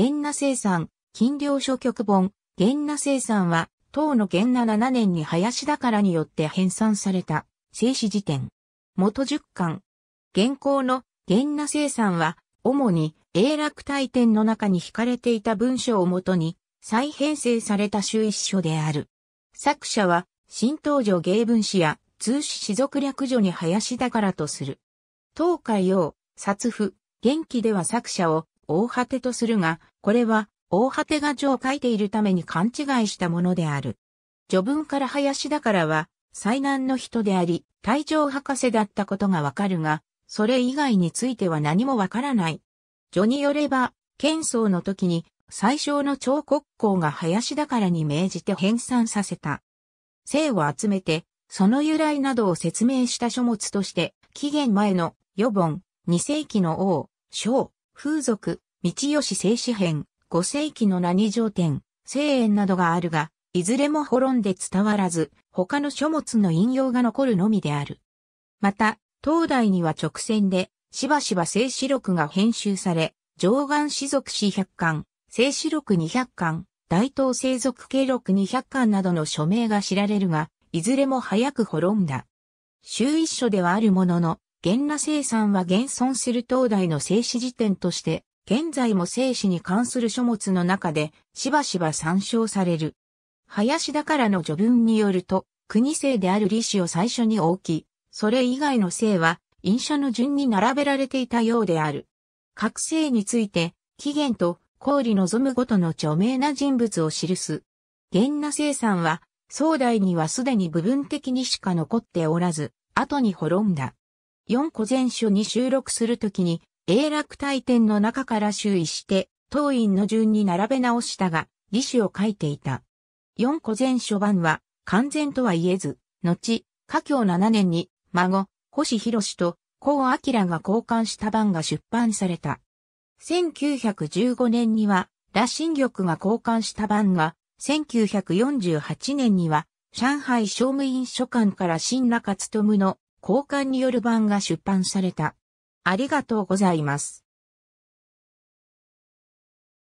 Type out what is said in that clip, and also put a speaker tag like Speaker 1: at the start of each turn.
Speaker 1: 源那生産、金漁書局本、源那生産は、唐の源那7年に林だからによって編纂された、静止辞典。元十巻。現行の源那生産は、主に永楽大典の中に惹かれていた文章をもとに、再編成された集一書である。作者は、新東女芸文史や、通史士族略序に林だからとする。東海洋、殺譜、元気では作者を、大果てとするが、これは、大果てが上を書いているために勘違いしたものである。序文から林だからは、災難の人であり、大長博士だったことがわかるが、それ以外については何もわからない。序によれば、剣僧の時に、最小の彫刻公が林だからに命じて編纂させた。姓を集めて、その由来などを説明した書物として、紀元前の、予本、二世紀の王、章、風俗、道吉静止編、五世紀の何条典、聖縁などがあるが、いずれも滅んで伝わらず、他の書物の引用が残るのみである。また、東大には直線で、しばしば静止録が編集され、上岸士族史百巻、静止録二百巻、大東生族経録二百巻などの署名が知られるが、いずれも早く滅んだ。周一書ではあるものの、原羅生産は現存する東大の静止辞典として、現在も静止に関する書物の中で、しばしば参照される。林田からの序文によると、国姓である李氏を最初に置き、それ以外の姓は、印社の順に並べられていたようである。各姓について、起源と、公理望むごとの著名な人物を記す。源羅生産は、宋代にはすでに部分的にしか残っておらず、後に滅んだ。4個前書に収録するときに、永楽大典の中から周囲して、当院の順に並べ直したが、義史を書いていた。4個前書版は、完全とは言えず、後、家境7年に、孫、星博と、高明が交換した版が出版された。1915年には、羅新玉が交換した版が、1948年には、上海商務院書館から新中務の交換による版が出版された。ありがとうございます。